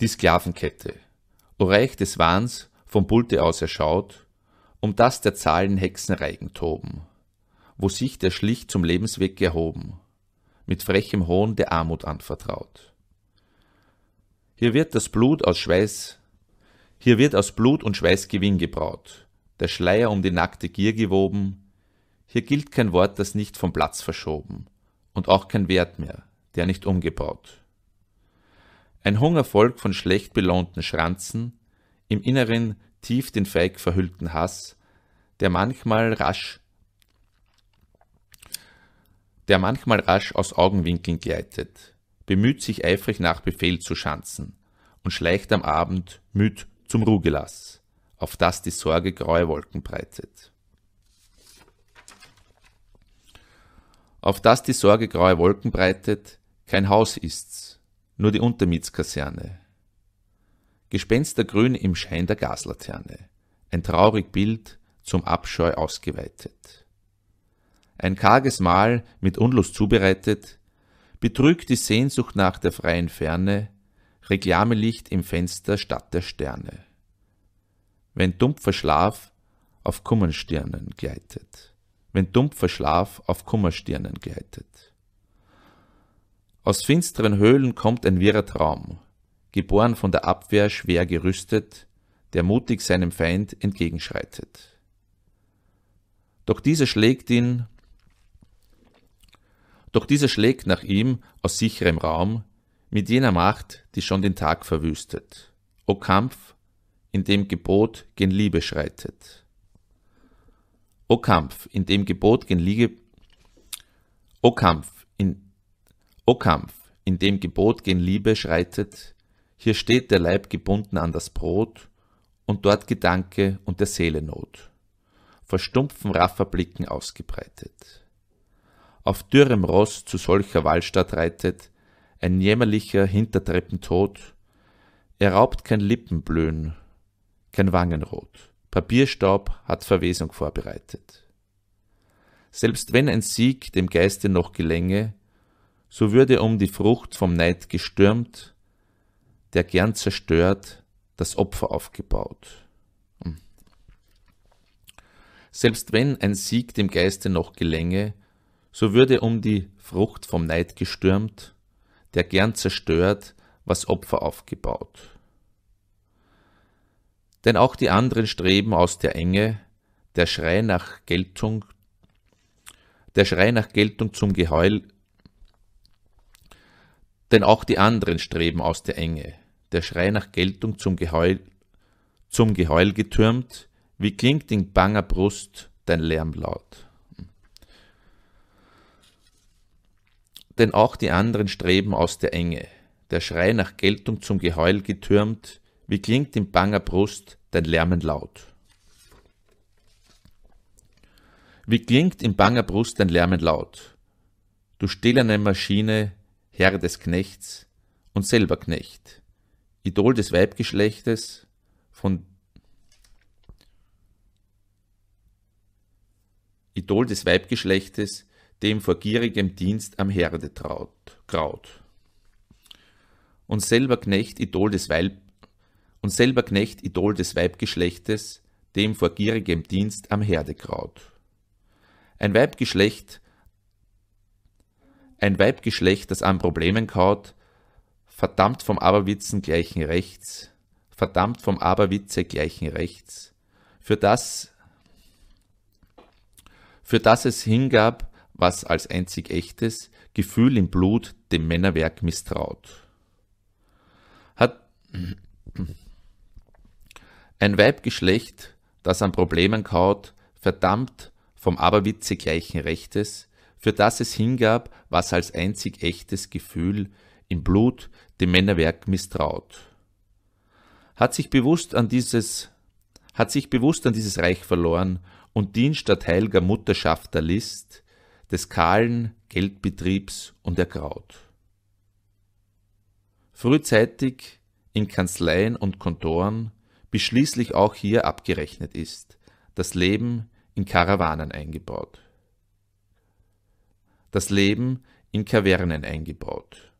die Sklavenkette, o Reich des Wahns vom Pulte aus erschaut, um das der Zahlen Hexenreigen toben, wo sich der schlicht zum Lebensweg erhoben, mit frechem Hohn der Armut anvertraut. Hier wird das Blut aus Schweiß, hier wird aus Blut und Schweiß Gewinn gebraut, der Schleier um die nackte Gier gewoben, hier gilt kein Wort, das nicht vom Platz verschoben, und auch kein Wert mehr, der nicht umgebaut. Ein Hungervolk von schlecht belohnten Schranzen, im Inneren tief den Feig verhüllten Hass, der manchmal rasch der manchmal rasch aus Augenwinkeln gleitet, bemüht sich eifrig nach Befehl zu schanzen und schleicht am Abend müd zum Ruhgelass, auf das die Sorge graue Wolken breitet. Auf das die Sorge graue Wolken breitet, kein Haus ist's, nur die Untermietskaserne. Gespenstergrün im Schein der Gaslaterne, ein traurig Bild zum Abscheu ausgeweitet. Ein karges Mahl mit Unlust zubereitet, betrügt die Sehnsucht nach der freien Ferne, Reklamelicht im Fenster statt der Sterne. Wenn dumpfer Schlaf auf Kummerstirnen gleitet, wenn dumpfer Schlaf auf Kummerstirnen gleitet. Aus finsteren Höhlen kommt ein wirrer Traum, geboren von der Abwehr schwer gerüstet, der mutig seinem Feind entgegenschreitet. Doch dieser schlägt ihn, doch dieser schlägt nach ihm aus sicherem Raum mit jener Macht, die schon den Tag verwüstet. O Kampf, in dem Gebot gen Liebe schreitet. O Kampf, in dem Gebot gen Liebe, O Kampf, O Kampf, in dem Gebot gen Liebe schreitet, hier steht der Leib gebunden an das Brot und dort Gedanke und der Seele Not, vor stumpfen Rafferblicken ausgebreitet. Auf dürrem Ross zu solcher Wallstatt reitet ein jämmerlicher Hintertreppentod, er raubt kein Lippenblühen, kein Wangenrot, Papierstaub hat Verwesung vorbereitet. Selbst wenn ein Sieg dem Geiste noch gelänge, so würde um die Frucht vom Neid gestürmt, der gern zerstört, das Opfer aufgebaut. Hm. Selbst wenn ein Sieg dem Geiste noch gelänge, so würde um die Frucht vom Neid gestürmt, der gern zerstört, was Opfer aufgebaut. Denn auch die anderen streben aus der Enge, der Schrei nach Geltung, der Schrei nach Geltung zum Geheul denn auch die anderen streben aus der Enge. Der Schrei nach Geltung zum Geheul, zum Geheul getürmt, wie klingt in banger Brust dein Lärm laut. Denn auch die anderen streben aus der Enge. Der Schrei nach Geltung zum Geheul getürmt, wie klingt in banger Brust dein Lärmen laut. Wie klingt in banger Brust dein Lärmen laut? Du stille Maschine, Herr des Knechts und selber Knecht, Idol des Weibgeschlechtes, von Idol des Weibgeschlechtes, dem vor gierigem Dienst am Herde traut, graut. Und selber Knecht, Idol des Weib, und selber Knecht, Idol des Weibgeschlechtes, dem vor gierigem Dienst am Herde graut. Ein Weibgeschlecht, ein Weibgeschlecht, das an Problemen kaut, verdammt vom Aberwitzen gleichen Rechts, verdammt vom Aberwitze gleichen Rechts, für das, für das es hingab, was als einzig echtes Gefühl im Blut dem Männerwerk misstraut. Hat ein Weibgeschlecht, das an Problemen kaut, verdammt vom Aberwitze gleichen Rechtes, für das es hingab, was als einzig echtes Gefühl im Blut dem Männerwerk misstraut. Hat sich bewusst an dieses, hat sich bewusst an dieses Reich verloren und dient statt heilger Mutterschaft der List, des kahlen Geldbetriebs und der Kraut. Frühzeitig in Kanzleien und Kontoren, bis schließlich auch hier abgerechnet ist, das Leben in Karawanen eingebaut das Leben in Kavernen eingebaut.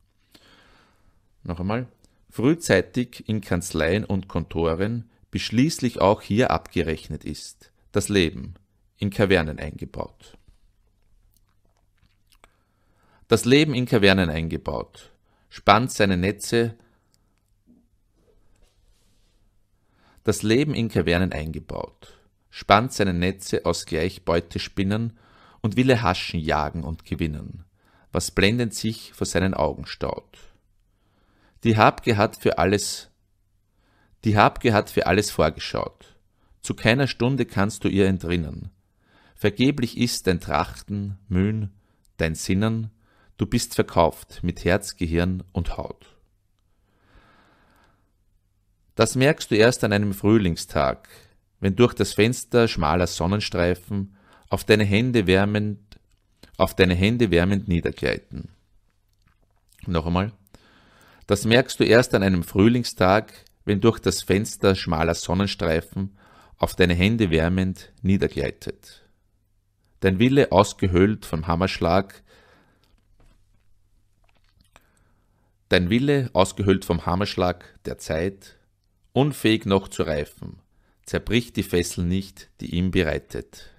Noch einmal, frühzeitig in Kanzleien und Kontoren, bis schließlich auch hier abgerechnet ist, das Leben in Kavernen eingebaut. Das Leben in Kavernen eingebaut, spannt seine Netze. Das Leben in Kavernen eingebaut, spannt seine Netze aus Gleichbeutespinnern und will er Haschen jagen und gewinnen, was blendend sich vor seinen Augen staut. Die Habge hat für alles, die Habge hat für alles vorgeschaut. Zu keiner Stunde kannst du ihr entrinnen. Vergeblich ist dein Trachten, Mühen, dein Sinnen, du bist verkauft mit Herz, Gehirn und Haut. Das merkst du erst an einem Frühlingstag, wenn durch das Fenster schmaler Sonnenstreifen auf deine Hände wärmend, auf deine Hände wärmend niedergleiten. Noch einmal. Das merkst du erst an einem Frühlingstag, wenn durch das Fenster schmaler Sonnenstreifen auf deine Hände wärmend niedergleitet. Dein Wille ausgehöhlt vom Hammerschlag, dein Wille ausgehöhlt vom Hammerschlag der Zeit, unfähig noch zu reifen, zerbricht die Fessel nicht, die ihm bereitet.